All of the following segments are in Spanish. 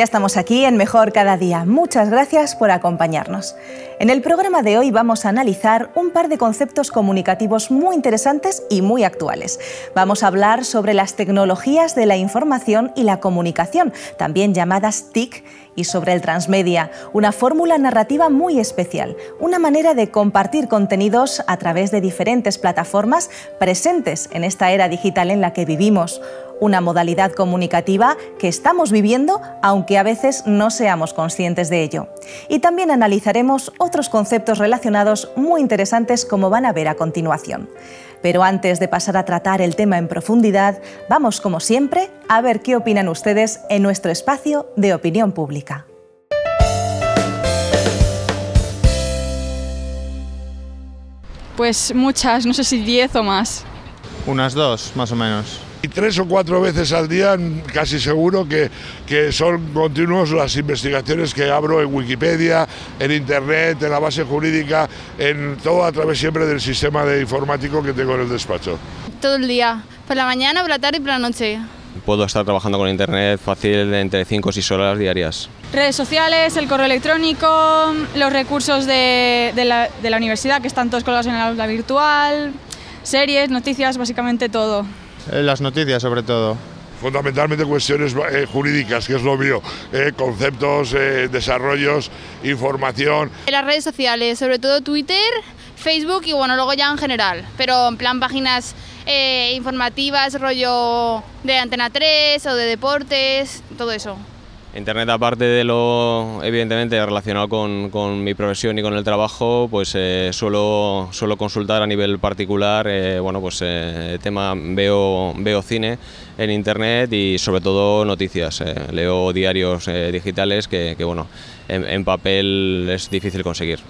Ya estamos aquí en Mejor Cada Día. Muchas gracias por acompañarnos. En el programa de hoy vamos a analizar un par de conceptos comunicativos muy interesantes y muy actuales. Vamos a hablar sobre las tecnologías de la información y la comunicación, también llamadas TIC, sobre el transmedia, una fórmula narrativa muy especial, una manera de compartir contenidos a través de diferentes plataformas presentes en esta era digital en la que vivimos una modalidad comunicativa que estamos viviendo aunque a veces no seamos conscientes de ello. Y también analizaremos otros conceptos relacionados muy interesantes como van a ver a continuación. Pero antes de pasar a tratar el tema en profundidad, vamos como siempre a ver qué opinan ustedes en nuestro espacio de opinión pública. Pues muchas, no sé si diez o más. Unas dos, más o menos. Y tres o cuatro veces al día, casi seguro que, son continuos las investigaciones que abro en Wikipedia, en Internet, en la base jurídica, en todo a través siempre del sistema de informático que tengo en el despacho. Todo el día, por la mañana, por la tarde y por la noche. Puedo estar trabajando con internet fácil entre 5 o seis horas diarias. Redes sociales, el correo electrónico, los recursos de, la, de la universidad que están todos colgados en la aula virtual, series, noticias, básicamente todo. Eh, las noticias sobre todo fundamentalmente cuestiones eh, jurídicas, que es lo mío, eh, conceptos, desarrollos, información. En las redes sociales, sobre todo Twitter, Facebook y bueno, luego ya en general, pero en plan páginas informativas, rollo de Antena 3 o de deportes, todo eso. Internet, aparte de lo evidentemente relacionado con, con mi profesión y con el trabajo, pues eh, suelo, consultar a nivel particular, eh, bueno, pues eh, tema, veo, veo cine en Internet y sobre todo noticias. Eh, leo diarios digitales que, bueno, en, en, papel es difícil conseguir.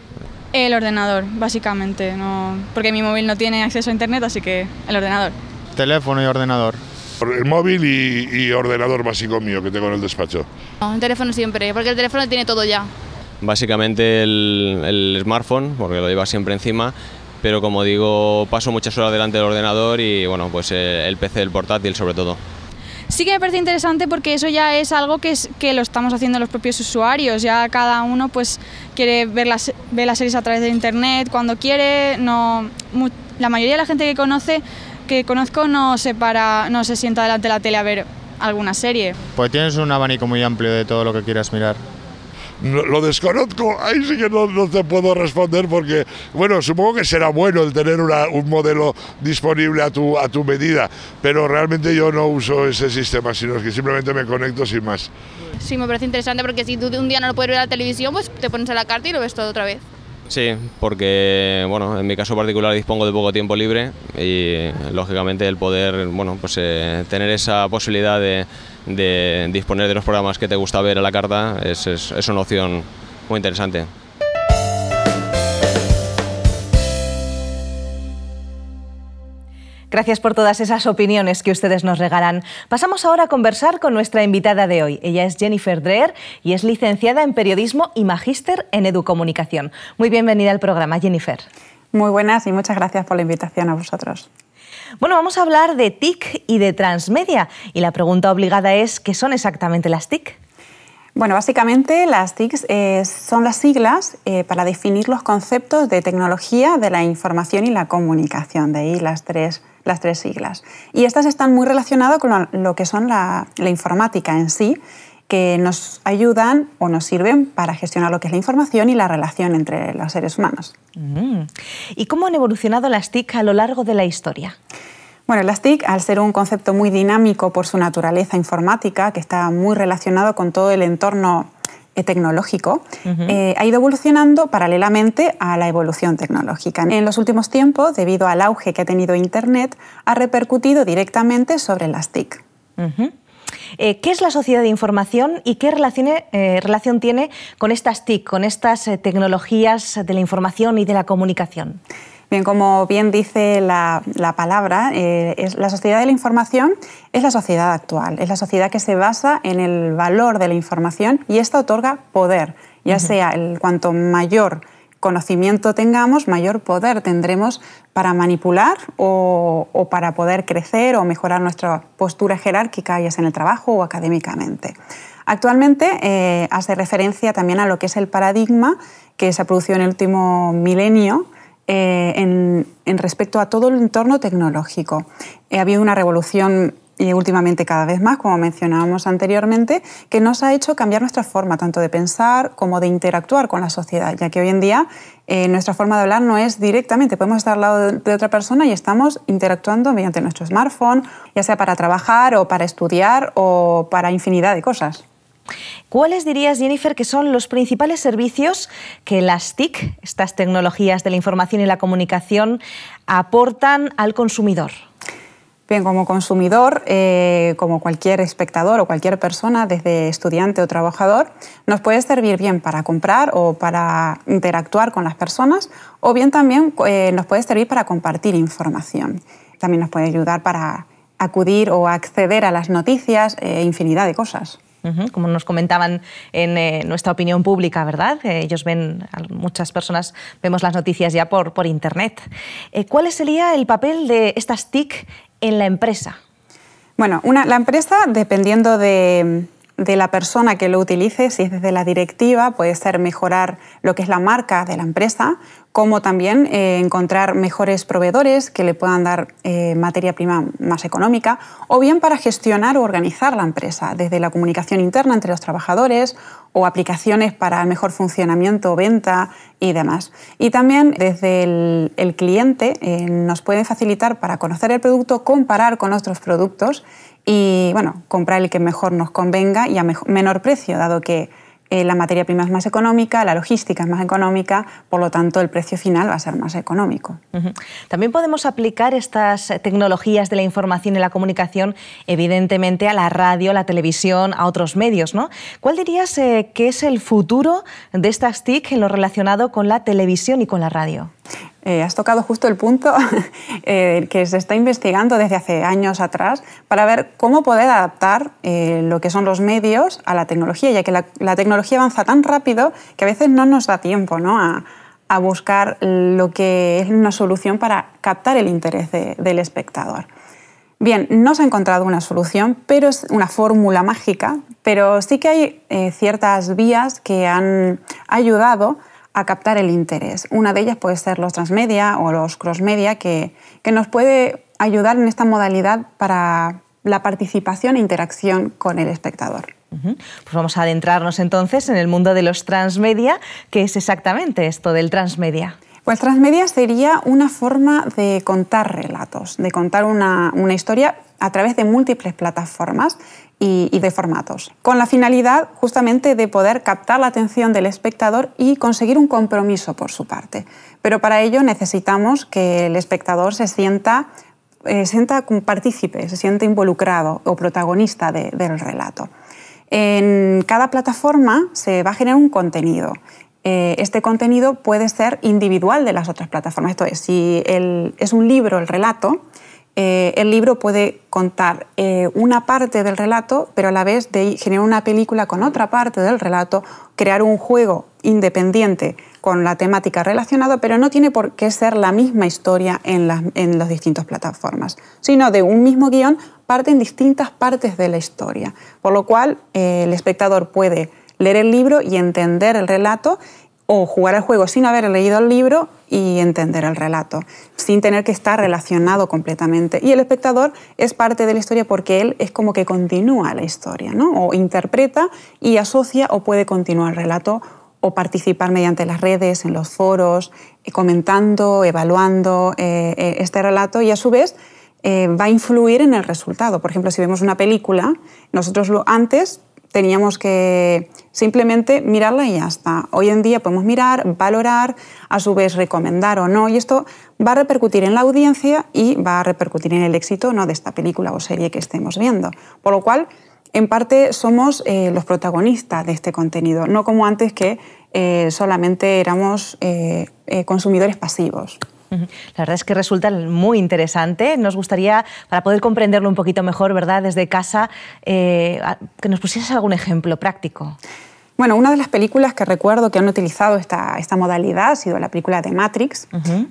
El ordenador, básicamente, no, porque mi móvil no tiene acceso a Internet, así que el ordenador. Teléfono y ordenador. El móvil y, ordenador básico mío que tengo en el despacho. un el teléfono siempre, porque el teléfono tiene todo ya. Básicamente el, smartphone, porque lo lleva siempre encima, pero como digo, paso muchas horas delante del ordenador y bueno, pues eh, el, PC, el portátil sobre todo. Sí que me parece interesante porque eso ya es algo que, que lo estamos haciendo los propios usuarios, ya cada uno pues quiere ver las, las series a través de internet cuando quiere, no, la mayoría de la gente que conoce que conozco no se para, no se sienta delante de la tele a ver alguna serie. Pues tienes un abanico muy amplio de todo lo que quieras mirar. lo desconozco, ahí sí que no, no, te puedo responder porque, bueno, supongo que será bueno el tener un modelo disponible a tu, a tu medida, pero realmente yo no uso ese sistema, sino que simplemente me conecto sin más. Sí, me parece interesante porque si tú un día no lo puedes ver a la televisión, pues te pones a la carta y lo ves todo otra vez. Sí, porque bueno, en mi caso particular dispongo de poco tiempo libre y lógicamente el poder, bueno, pues eh, tener esa posibilidad de, disponer de los programas que te gusta ver a la carta es una opción muy interesante. Gracias por todas esas opiniones que ustedes nos regalan. Pasamos ahora a conversar con nuestra invitada de hoy. Ella es Jennifer Dreher y es licenciada en periodismo y magíster en educomunicación. Muy bienvenida al programa, Jennifer. Muy buenas y muchas gracias por la invitación a vosotros. Bueno, vamos a hablar de TIC y de transmedia. Y la pregunta obligada es, ¿qué son exactamente las TIC? Bueno, básicamente las TIC eh, son las siglas eh, para definir los conceptos de tecnología de la información y la comunicación, de ahí las tres las tres siglas. Y estas están muy relacionadas con lo que son la, informática en sí, que nos ayudan o nos sirven para gestionar lo que es la información y la relación entre los seres humanos. Mm. ¿Y cómo han evolucionado las TIC a lo largo de la historia? Bueno, las TIC, al ser un concepto muy dinámico por su naturaleza informática, que está muy relacionado con todo el entorno eh, tecnológico, eh, ha ido evolucionando paralelamente a la evolución tecnológica. En los últimos tiempos, debido al auge que ha tenido Internet, ha repercutido directamente sobre las TIC. Eh, ¿Qué es la sociedad de información y qué relación tiene con estas TIC, con estas tecnologías de la información y de la comunicación? Bien, como bien dice la, palabra, eh, es, la sociedad de la información es la sociedad actual, es la sociedad que se basa en el valor de la información y esta otorga poder, ya sea el cuanto mayor conocimiento tengamos, mayor poder tendremos para manipular o, para poder crecer o mejorar nuestra postura jerárquica, ya sea en el trabajo o académicamente. Actualmente eh, hace referencia también a lo que es el paradigma que se ha producido en el último milenio, eh, en, respecto a todo el entorno tecnológico. Eh, ha habido una revolución y últimamente cada vez más, como mencionábamos anteriormente, que nos ha hecho cambiar nuestra forma tanto de pensar como de interactuar con la sociedad, ya que hoy en día eh, nuestra forma de hablar no es directamente, podemos estar al lado de otra persona y estamos interactuando mediante nuestro smartphone, ya sea para trabajar o para estudiar o para infinidad de cosas. ¿Cuáles dirías, Jennifer, que son los principales servicios que las TIC, estas tecnologías de la información y la comunicación, aportan al consumidor? Bien, como consumidor, eh, como cualquier espectador o cualquier persona, desde estudiante o trabajador, nos puede servir bien para comprar o para interactuar con las personas, o bien también eh, nos puede servir para compartir información. También nos puede ayudar para acudir o acceder a las noticias, e infinidad de cosas. Como nos comentaban en eh, nuestra opinión pública, ¿verdad? Eh, ellos ven, muchas personas vemos las noticias ya por, Internet. Eh, ¿Cuál sería el papel de estas TIC en la empresa? Bueno, la empresa, dependiendo de, de la persona que lo utilice, si es desde la directiva, puede ser mejorar lo que es la marca de la empresa como también eh, encontrar mejores proveedores que le puedan dar eh, materia prima más económica, o bien para gestionar o organizar la empresa, desde la comunicación interna entre los trabajadores o aplicaciones para mejor funcionamiento, venta y demás. Y también desde el, cliente eh, nos puede facilitar para conocer el producto, comparar con otros productos y bueno, comprar el que mejor nos convenga y a menor precio, dado que eh, la materia prima es más económica, la logística es más económica, por lo tanto el precio final va a ser más económico. También podemos aplicar estas tecnologías de la información y la comunicación, evidentemente, a la radio, a la televisión, a otros medios, ¿no? ¿Cuál dirías eh, que es el futuro de estas TIC en lo relacionado con la televisión y con la radio? Eh, has tocado justo el punto eh, que se está investigando desde hace años atrás para ver cómo poder adaptar eh, lo que son los medios a la tecnología, ya que la, tecnología avanza tan rápido que a veces no nos da tiempo a, buscar lo que es una solución para captar el interés del espectador. Bien, no se ha encontrado una solución, pero es una fórmula mágica, pero sí que hay ciertas vías que han ayudado a captar el interés. Una de ellas puede ser los transmedia o los crossmedia, que, que nos puede ayudar en esta modalidad para la participación e interacción con el espectador. Pues vamos a adentrarnos entonces en el mundo de los transmedia. ¿Qué es exactamente esto del transmedia? Pues transmedia sería una forma de contar relatos, de contar una, una historia a través de múltiples plataformas y, de formatos, con la finalidad justamente de poder captar la atención del espectador y conseguir un compromiso por su parte. Pero para ello necesitamos que el espectador se sienta eh, sienta partícipe, se siente involucrado o protagonista del relato. En cada plataforma se va a generar un contenido. Eh, este contenido puede ser individual de las otras plataformas. Esto es, si es un libro el relato, eh, el libro puede contar eh, una parte del relato, pero a la vez de generar una película con otra parte del relato, crear un juego independiente con la temática relacionada, pero no tiene por qué ser la misma historia en las, distintas plataformas, sino de un mismo guión parten distintas partes de la historia, por lo cual eh, el espectador puede leer el libro y entender el relato o jugar al juego sin haber leído el libro y entender el relato, sin tener que estar relacionado completamente. Y el espectador es parte de la historia porque él es como que continúa la historia, ¿no? o interpreta y asocia o puede continuar el relato o participar mediante las redes, en los foros, eh, comentando, evaluando eh, eh, este relato y a su vez va a influir en el resultado. Por ejemplo, si vemos una película, nosotros lo, antes teníamos que simplemente mirarla y ya está. Hoy en día podemos mirar, valorar, a su vez recomendar o no, y esto va a repercutir en la audiencia y va a repercutir en el éxito de esta película o serie que estemos viendo. Por lo cual, en parte somos eh, los protagonistas de este contenido, no como antes que eh, solamente éramos eh, consumidores pasivos. La verdad es que resulta muy interesante. Nos gustaría, para poder comprenderlo un poquito mejor, ¿verdad? Desde casa, eh, que nos pusieras algún ejemplo práctico. Bueno, una de las películas que recuerdo que han utilizado esta, modalidad ha sido la película de Matrix,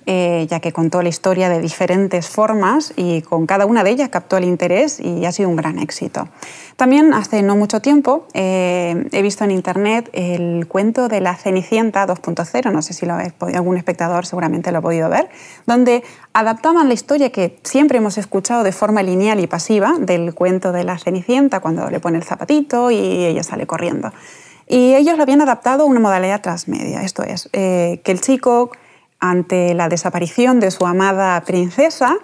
eh, ya que contó la historia de diferentes formas y con cada una de ellas captó el interés y ha sido un gran éxito. También hace no mucho tiempo eh, he visto en internet el cuento de la Cenicienta 2.0, no sé si algún espectador seguramente lo ha podido ver, donde adaptaban la historia que siempre hemos escuchado de forma lineal y pasiva del cuento de la Cenicienta cuando le pone el zapatito y ella sale corriendo. Y ellos lo habían adaptado a una modalidad transmedia, esto es, eh, que el chico, ante la desaparición de su amada princesa,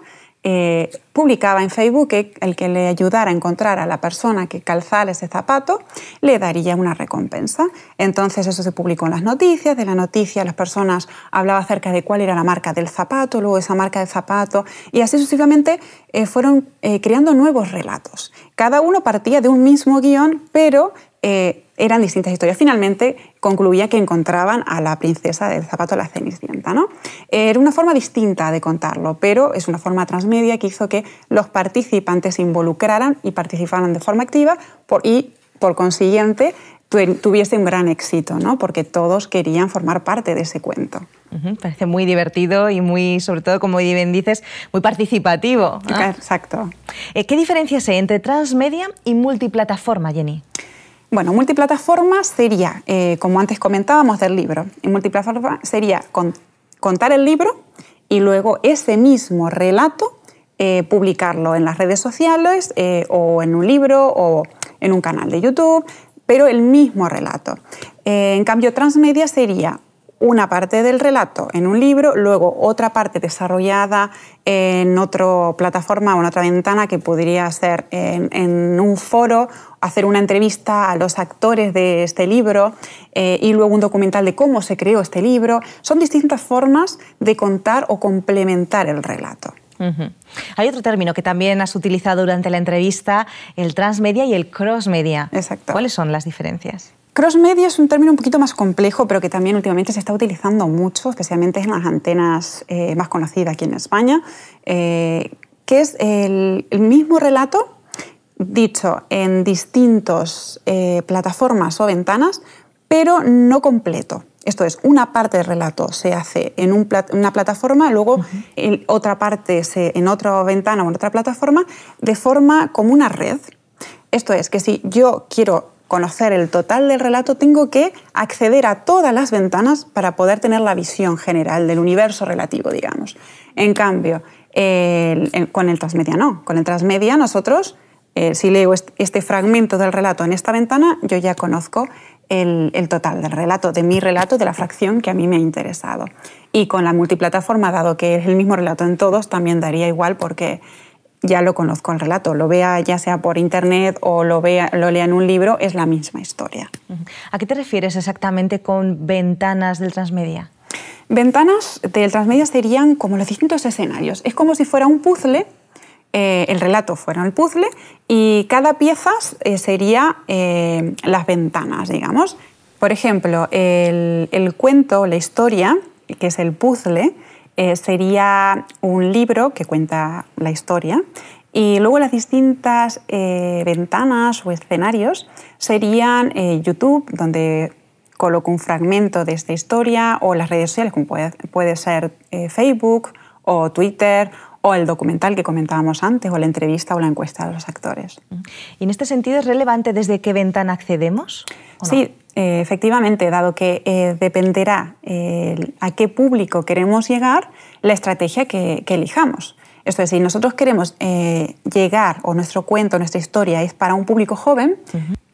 eh, publicaba en Facebook que el que le ayudara a encontrar a la persona que calzara ese zapato le daría una recompensa. Entonces eso se publicó en las noticias, de la noticia las personas hablaban acerca de cuál era la marca del zapato, luego esa marca del zapato, y así sucesivamente eh, fueron creando nuevos relatos. Cada uno partía de un mismo guión, pero eh, eran distintas historias. Finalmente concluía que encontraban a la princesa del zapato de la Cenicienta. ¿no? Era una forma distinta de contarlo, pero es una forma transmedia que hizo que los participantes se involucraran y participaran de forma activa y, por consiguiente, tuviese un gran éxito, ¿no? porque todos querían formar parte de ese cuento. parece muy divertido y muy, sobre todo, como bien dices, muy participativo. Exacto. Eh, ¿Qué diferencias hay entre transmedia y multiplataforma, Jenny? Bueno, multiplataforma sería, eh, como antes comentábamos del libro, en multiplataforma sería contar el libro y luego ese mismo relato eh, publicarlo en las redes sociales eh, o en un libro o en un canal de YouTube, pero el mismo relato. en cambio, transmedia sería una parte del relato en un libro, luego otra parte desarrollada en otra plataforma o en otra ventana que podría ser en, un foro, hacer una entrevista a los actores de este libro eh, y luego un documental de cómo se creó este libro. Son distintas formas de contar o complementar el relato. Hay otro término que también has utilizado durante la entrevista, el transmedia y el crossmedia. Exacto. ¿Cuáles son las diferencias? Crossmedia es un término un poquito más complejo, pero que también últimamente se está utilizando mucho, especialmente en las antenas eh, más conocidas aquí en España, eh, que es el, mismo relato dicho en distintas eh, plataformas o ventanas, pero no completo. Esto es, una parte del relato se hace en una plataforma, luego otra parte en otra ventana o en otra plataforma, de forma como una red. Esto es, que si yo quiero conocer el total del relato, tengo que acceder a todas las ventanas para poder tener la visión general del universo relativo, digamos. En cambio, con el transmedia no. Con el transmedia nosotros, eh, si leo este fragmento del relato en esta ventana, yo ya conozco el, total del relato, de mi relato, de la fracción que a mí me ha interesado. Y con la multiplataforma, dado que es el mismo relato en todos, también daría igual porque ya lo conozco el relato, lo vea ya sea por internet o lo, vea, lo lea en un libro, es la misma historia. ¿A qué te refieres exactamente con ventanas del transmedia? Ventanas del transmedia serían como los distintos escenarios. Es como si fuera un puzzle, eh, el relato fuera el puzzle, y cada pieza eh, sería eh, las ventanas, digamos. Por ejemplo, el, el cuento, la historia, que es el puzzle, eh, sería un libro que cuenta la historia y luego las distintas eh, ventanas o escenarios serían eh, YouTube, donde coloco un fragmento de esta historia, o las redes sociales, como puede, ser Facebook o Twitter o el documental que comentábamos antes, o la entrevista o la encuesta de los actores. ¿Y en este sentido es relevante desde qué ventana accedemos? Sí, eh, efectivamente, dado que eh, dependerá a qué público queremos llegar, la estrategia que, elijamos. Esto es, si nosotros queremos eh, llegar o nuestro cuento, nuestra historia es para un público joven,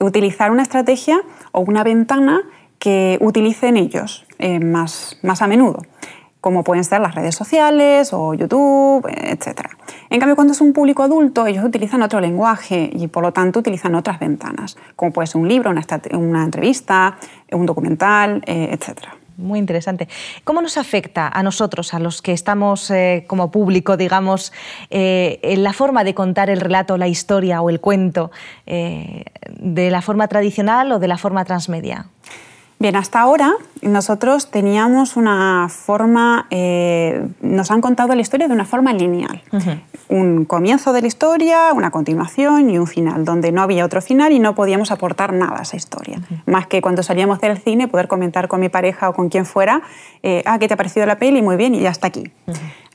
utilizar una estrategia o una ventana que utilicen ellos más, más a menudo como pueden ser las redes sociales o YouTube, etc. En cambio, cuando es un público adulto, ellos utilizan otro lenguaje y por lo tanto utilizan otras ventanas, como puede ser un libro, una, entrevista, un documental, eh, etc. Muy interesante. ¿Cómo nos afecta a nosotros, a los que estamos eh, como público, digamos, eh, en la forma de contar el relato, la historia o el cuento, de la forma tradicional o de la forma transmedia? Bien, hasta ahora nosotros teníamos una forma, eh, nos han contado la historia de una forma lineal. Un comienzo de la historia, una continuación y un final, donde no había otro final y no podíamos aportar nada a esa historia. Más que cuando salíamos del cine poder comentar con mi pareja o con quien fuera, eh, ah, ¿qué te ha parecido la peli? Muy bien, y ya está aquí.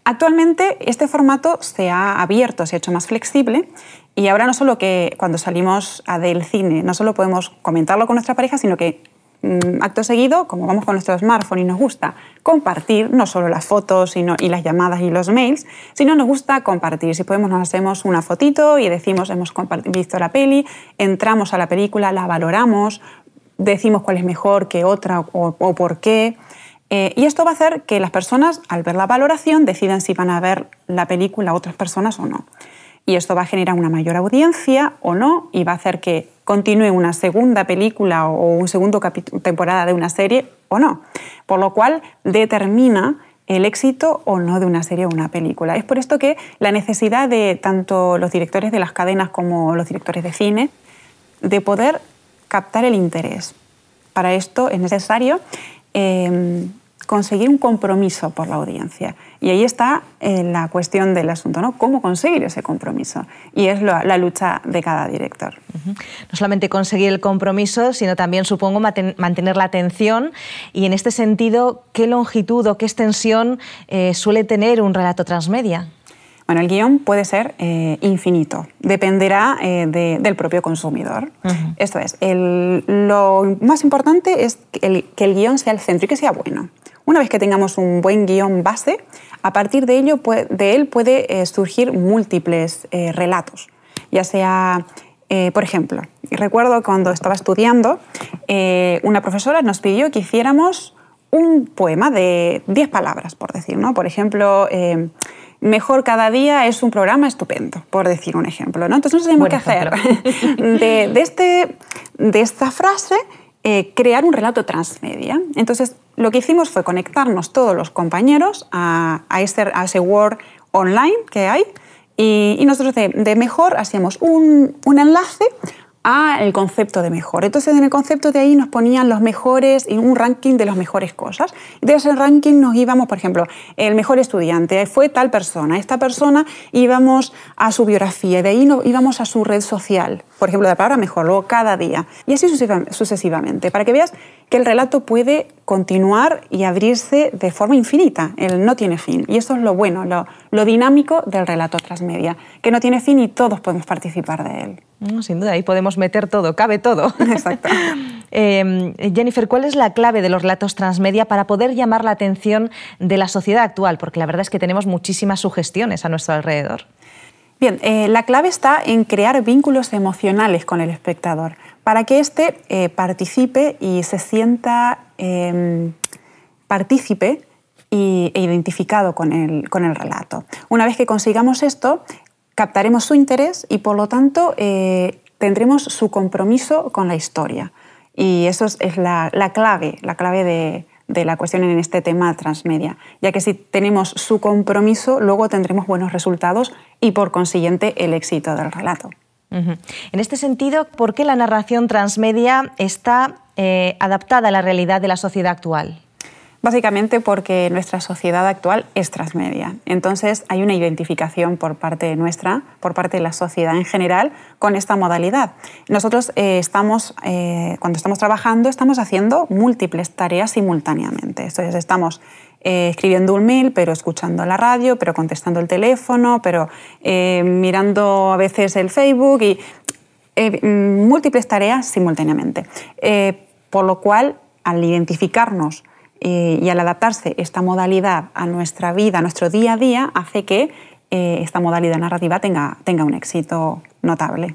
Actualmente este formato se ha abierto, se ha hecho más flexible y ahora no solo que cuando salimos del cine no solo podemos comentarlo con nuestra pareja, sino que Mm, acto seguido, como vamos con nuestro smartphone y nos gusta compartir, no solo las fotos y las llamadas y los mails, sino nos gusta compartir. Si podemos nos hacemos una fotito y decimos hemos visto la peli, entramos a la película, la valoramos, decimos cuál es mejor que otra o, por qué. Eh, y esto va a hacer que las personas, al ver la valoración, decidan si van a ver la película otras personas o no y esto va a generar una mayor audiencia o no y va a hacer que continúe una segunda película o un segundo temporada de una serie o no. Por lo cual determina el éxito o no de una serie o una película. Es por esto que la necesidad de tanto los directores de las cadenas como los directores de cine de poder captar el interés. Para esto es necesario eh, conseguir un compromiso por la audiencia. Y ahí está eh, la cuestión del asunto, ¿no? ¿Cómo conseguir ese compromiso? Y es la lucha de cada director. No solamente conseguir el compromiso, sino también, supongo, mantener la atención. Y en este sentido, ¿qué longitud o qué extensión eh, suele tener un relato transmedia? Bueno, el guión puede ser eh, infinito, dependerá eh, del propio consumidor. Esto es, lo más importante es que el, que guión sea el centro y que sea bueno. Una vez que tengamos un buen guión base, a partir de, ello, de él puede eh, surgir múltiples relatos, ya sea por ejemplo, recuerdo cuando estaba estudiando, una profesora nos pidió que hiciéramos un poema de 10 palabras, por decir, ¿no? Por ejemplo, Mejor cada día es un programa estupendo, por decir un ejemplo. Entonces, no tenemos qué que hacer de, este, de esta frase eh, crear un relato transmedia. Entonces, lo que hicimos fue conectarnos todos los compañeros a, ese, Word online que hay y, nosotros de, mejor hacíamos un, un enlace el concepto de mejor. Entonces en el concepto de ahí nos ponían los mejores, y un ranking de las mejores cosas. De el ranking nos íbamos, por ejemplo, el mejor estudiante fue tal persona, esta persona íbamos a su biografía, de ahí íbamos a su red social, por ejemplo, la palabra mejor, luego cada día, y así sucesivamente, para que veas que el relato puede continuar y abrirse de forma infinita, él no tiene fin. Y eso es lo bueno, lo, lo dinámico del relato transmedia, que no tiene fin y todos podemos participar de él. Mm, sin duda, ahí podemos meter todo, cabe todo. Exacto. Em, Jennifer, ¿cuál es la clave de los relatos transmedia para poder llamar la atención de la sociedad actual? Porque la verdad es que tenemos muchísimas sugestiones a nuestro alrededor. Bien, eh, la clave está en crear vínculos emocionales con el espectador, para que éste eh, participe y se sienta em, partícipe y, e identificado con el, relato. Una vez que consigamos esto, captaremos su interés y por lo tanto eh, tendremos su compromiso con la historia. Y eso es, la, clave, la clave de, la cuestión en este tema transmedia, ya que si tenemos su compromiso, luego tendremos buenos resultados y por consiguiente el éxito del relato. En este sentido, ¿por qué la narración transmedia está eh, adaptada a la realidad de la sociedad actual? Básicamente porque nuestra sociedad actual es transmedia. Entonces hay una identificación por parte nuestra, por parte de la sociedad en general, con esta modalidad. Nosotros eh, estamos, eh, cuando estamos trabajando, estamos haciendo múltiples tareas simultáneamente. Entonces estamos eh, escribiendo un mail, pero escuchando la radio, pero contestando el teléfono, pero mirando a veces el Facebook y mm, múltiples tareas simultáneamente. por lo cual, al identificarnos, eh, y al adaptarse esta modalidad a nuestra vida, a nuestro día a día, hace que eh, esta modalidad narrativa tenga, tenga un éxito notable.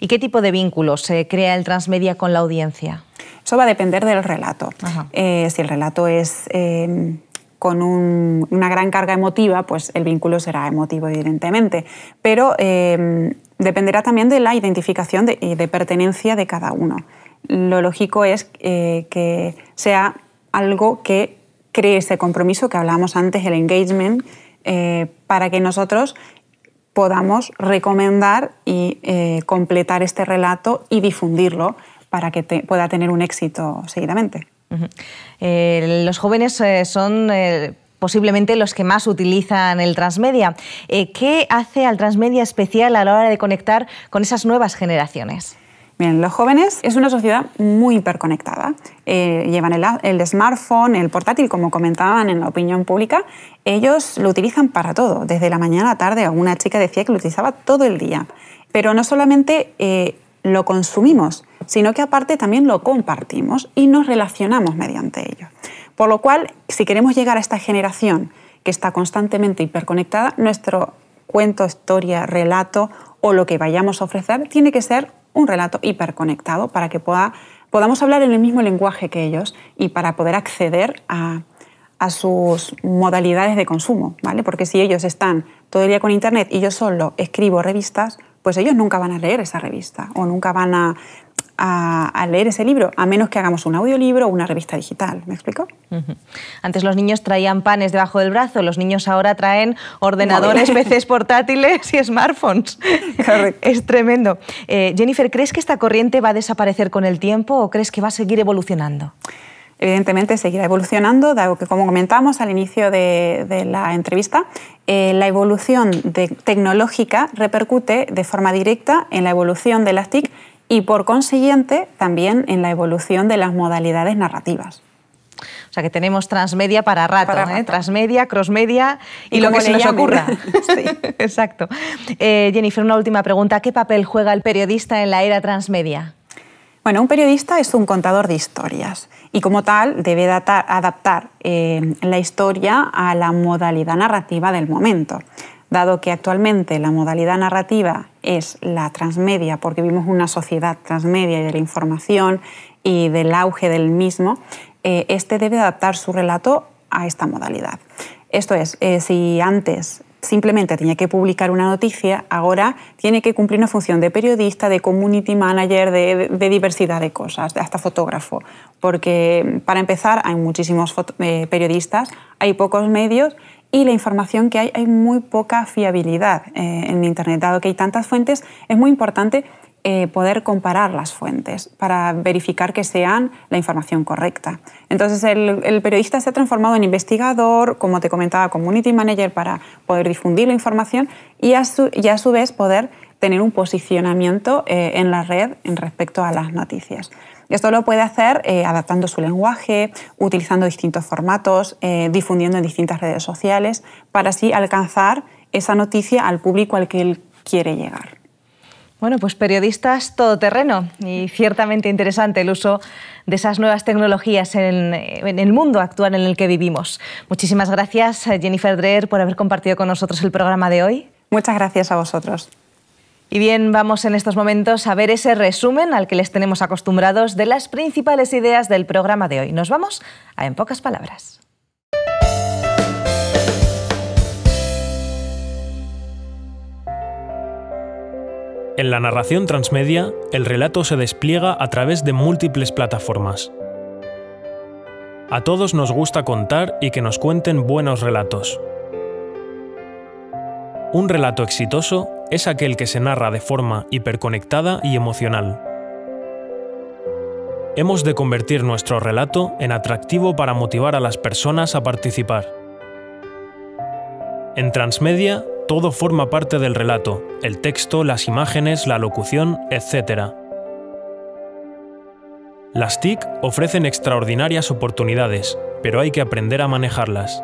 ¿Y qué tipo de vínculos se crea el transmedia con la audiencia? Eso va a depender del relato. Eh, si el relato es em, con una gran carga emotiva, pues el vínculo será emotivo, evidentemente. Pero em, dependerá también de la identificación y de pertenencia de cada uno. Lo lógico es que sea algo que cree ese compromiso que hablábamos antes, el engagement, eh, para que nosotros podamos recomendar y eh, completar este relato y difundirlo para que pueda tener un éxito seguidamente. Eh, los jóvenes son posiblemente los que más utilizan el transmedia. ¿Qué hace al transmedia especial a la hora de conectar con esas nuevas generaciones? Miren, los jóvenes es una sociedad muy hiperconectada. Eh, llevan el, smartphone, el portátil, como comentaban en la opinión pública. Ellos lo utilizan para todo, desde la mañana a la tarde. Alguna chica decía que lo utilizaba todo el día. Pero no solamente eh, lo consumimos, sino que aparte también lo compartimos y nos relacionamos mediante ello. Por lo cual, si queremos llegar a esta generación que está constantemente hiperconectada, nuestro cuento, historia, relato o lo que vayamos a ofrecer tiene que ser un relato hiperconectado para que pueda, podamos hablar en el mismo lenguaje que ellos y para poder acceder a, sus modalidades de consumo, ¿vale? Porque si ellos están todo el día con Internet y yo solo escribo revistas, pues ellos nunca van a leer esa revista o nunca van a a, leer ese libro, a menos que hagamos un audiolibro o una revista digital. ¿Me explico? Antes los niños traían panes debajo del brazo, los niños ahora traen ordenadores, veces portátiles y smartphones. Es tremendo. Eh, Jennifer, ¿crees que esta corriente va a desaparecer con el tiempo o crees que va a seguir evolucionando? evidentemente seguirá evolucionando, dado que, como comentamos al inicio de, la entrevista, eh, la evolución tecnológica repercute de forma directa en la evolución de las TIC y por consiguiente también en la evolución de las modalidades narrativas. O sea que tenemos transmedia para rato, ¿eh? transmedia, crossmedia y, lo que se nos ocurra. sí, exacto. Eh, Jennifer, una última pregunta. ¿Qué papel juega el periodista en la era transmedia? Bueno, un periodista es un contador de historias y como tal debe adaptar eh, la historia a la modalidad narrativa del momento dado que actualmente la modalidad narrativa es la transmedia, porque vivimos una sociedad transmedia y de la información y del auge del mismo, eh, este debe adaptar su relato a esta modalidad. Esto es, eh, si antes simplemente tenía que publicar una noticia, ahora tiene que cumplir una función de periodista, de community manager, de, de diversidad de cosas, hasta fotógrafo. Porque para empezar hay muchísimos eh, periodistas, hay pocos medios y la información que hay, hay muy poca fiabilidad eh, en Internet. Dado que hay tantas fuentes, es muy importante eh, poder comparar las fuentes para verificar que sean la información correcta. Entonces, el, periodista se ha transformado en investigador, como te comentaba, community manager para poder difundir la información y a su, y a su vez poder tener un posicionamiento eh, en la red en respecto a las noticias. Esto lo puede hacer eh, adaptando su lenguaje, utilizando distintos formatos, eh, difundiendo en distintas redes sociales, para así alcanzar esa noticia al público al que él quiere llegar. Bueno, pues periodistas todoterreno y ciertamente interesante el uso de esas nuevas tecnologías en, en, el mundo actual en el que vivimos. Muchísimas gracias, Jennifer Dreher, por haber compartido con nosotros el programa de hoy. Muchas gracias a vosotros. Y bien, vamos en estos momentos a ver ese resumen al que les tenemos acostumbrados de las principales ideas del programa de hoy. Nos vamos a En pocas palabras. En la narración transmedia, el relato se despliega a través de múltiples plataformas. A todos nos gusta contar y que nos cuenten buenos relatos. Un relato exitoso es aquel que se narra de forma hiperconectada y emocional. Hemos de convertir nuestro relato en atractivo para motivar a las personas a participar. En transmedia, todo forma parte del relato, el texto, las imágenes, la locución, etc. Las TIC ofrecen extraordinarias oportunidades, pero hay que aprender a manejarlas.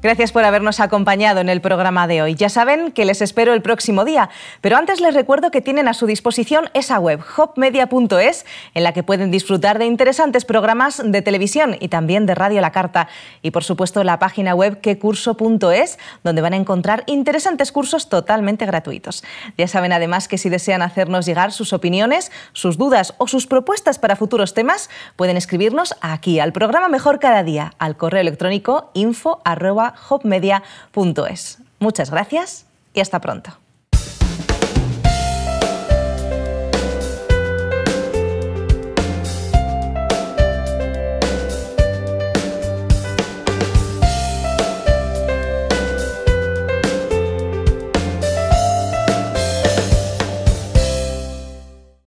Gracias por habernos acompañado en el programa de hoy. Ya saben que les espero el próximo día, pero antes les recuerdo que tienen a su disposición esa web hopmedia.es en la que pueden disfrutar de interesantes programas de televisión y también de Radio La Carta y por supuesto la página web quecurso.es donde van a encontrar interesantes cursos totalmente gratuitos. Ya saben además que si desean hacernos llegar sus opiniones, sus dudas o sus propuestas para futuros temas, pueden escribirnos aquí al programa Mejor Cada Día al correo electrónico info hopmedia.es. Muchas gracias y hasta pronto.